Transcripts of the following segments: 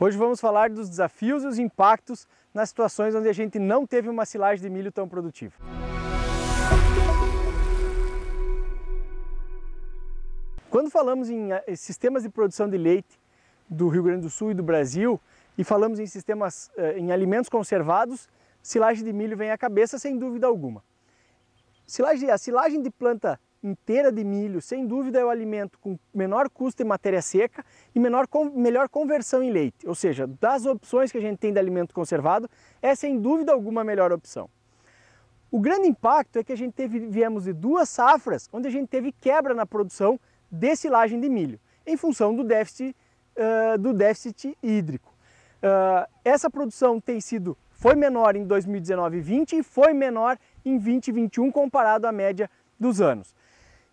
Hoje vamos falar dos desafios e os impactos nas situações onde a gente não teve uma silagem de milho tão produtiva. Quando falamos em eh, sistemas de produção de leite do Rio Grande do Sul e do Brasil e falamos em sistemas eh, em alimentos conservados, silagem de milho vem à cabeça sem dúvida alguma. Silagem, a silagem de planta inteira de milho, sem dúvida é o alimento com menor custo em matéria seca e menor, com, melhor conversão em leite. Ou seja, das opções que a gente tem de alimento conservado, é sem dúvida alguma a melhor opção. O grande impacto é que a gente teve, viemos de duas safras onde a gente teve quebra na produção de silagem de milho, em função do déficit, uh, do déficit hídrico. Uh, essa produção tem sido foi menor em 2019 e 20 e foi menor em 2021 comparado à média dos anos.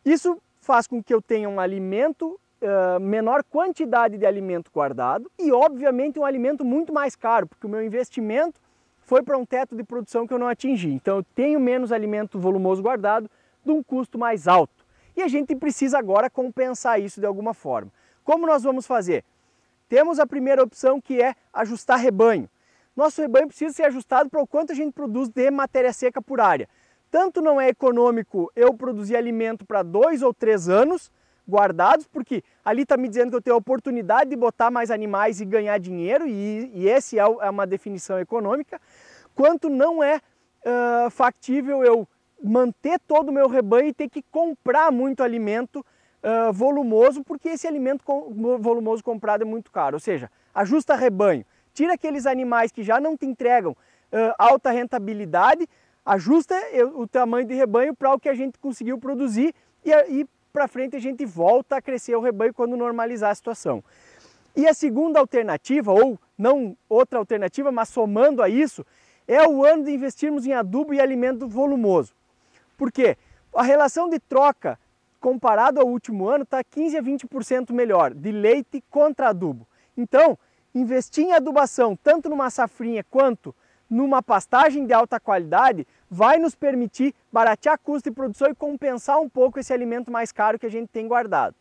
Isso faz com que eu tenha um alimento, uh, menor quantidade de alimento guardado e, obviamente, um alimento muito mais caro, porque o meu investimento foi para um teto de produção que eu não atingi. Então, eu tenho menos alimento volumoso guardado de um custo mais alto. E a gente precisa agora compensar isso de alguma forma. Como nós vamos fazer? Temos a primeira opção que é ajustar rebanho. Nosso rebanho precisa ser ajustado para o quanto a gente produz de matéria seca por área tanto não é econômico eu produzir alimento para dois ou três anos guardados, porque ali está me dizendo que eu tenho a oportunidade de botar mais animais e ganhar dinheiro, e, e esse é, é uma definição econômica, quanto não é uh, factível eu manter todo o meu rebanho e ter que comprar muito alimento uh, volumoso, porque esse alimento com, volumoso comprado é muito caro. Ou seja, ajusta rebanho, tira aqueles animais que já não te entregam uh, alta rentabilidade ajusta é o tamanho de rebanho para o que a gente conseguiu produzir e, e para frente a gente volta a crescer o rebanho quando normalizar a situação. E a segunda alternativa, ou não outra alternativa, mas somando a isso, é o ano de investirmos em adubo e alimento volumoso. Por quê? A relação de troca comparado ao último ano está 15 a 20% melhor de leite contra adubo. Então, investir em adubação, tanto numa safrinha quanto numa pastagem de alta qualidade vai nos permitir baratear custo de produção e compensar um pouco esse alimento mais caro que a gente tem guardado.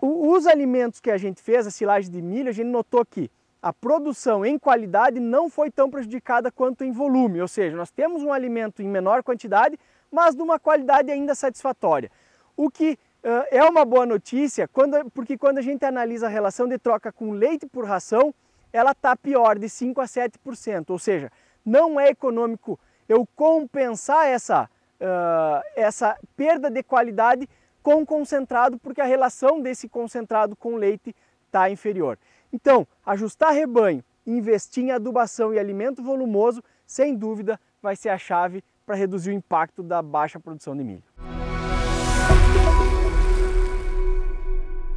Uh, os alimentos que a gente fez, a silagem de milho, a gente notou que a produção em qualidade não foi tão prejudicada quanto em volume, ou seja, nós temos um alimento em menor quantidade, mas de uma qualidade ainda satisfatória. O que uh, é uma boa notícia, quando, porque quando a gente analisa a relação de troca com leite por ração, ela está pior, de 5 a 7%. Ou seja, não é econômico eu compensar essa, uh, essa perda de qualidade com concentrado, porque a relação desse concentrado com leite está inferior. Então, ajustar rebanho, investir em adubação e alimento volumoso, sem dúvida, vai ser a chave para reduzir o impacto da baixa produção de milho.